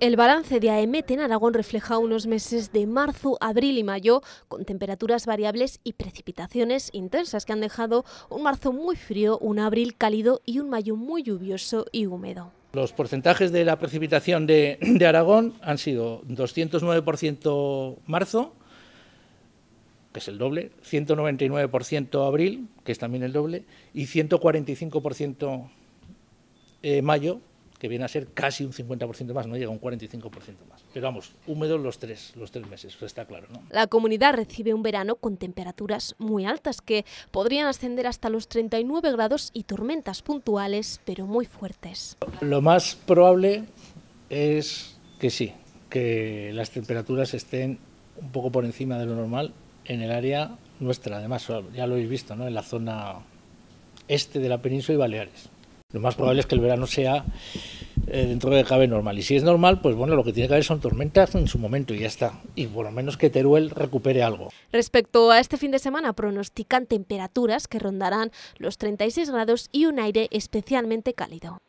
El balance de AEMET en Aragón refleja unos meses de marzo, abril y mayo con temperaturas variables y precipitaciones intensas que han dejado un marzo muy frío, un abril cálido y un mayo muy lluvioso y húmedo. Los porcentajes de la precipitación de, Aragón han sido 209% marzo, que es el doble, 199% abril, que es también el doble, y 145% eh, mayo, que viene a ser casi un 50% más, no llega a un 45% más. Pero vamos, húmedos los tres, los tres meses, está claro. ¿no? La comunidad recibe un verano con temperaturas muy altas que podrían ascender hasta los 39 grados y tormentas puntuales, pero muy fuertes. Lo más probable es que sí, que las temperaturas estén un poco por encima de lo normal en el área nuestra, además, ya lo habéis visto, ¿no? en la zona este de la península y Baleares. Lo más probable es que el verano sea eh, dentro de cabe normal. Y si es normal, pues bueno, lo que tiene que haber son tormentas en su momento y ya está. Y por lo menos que Teruel recupere algo. Respecto a este fin de semana, pronostican temperaturas que rondarán los 36 grados y un aire especialmente cálido.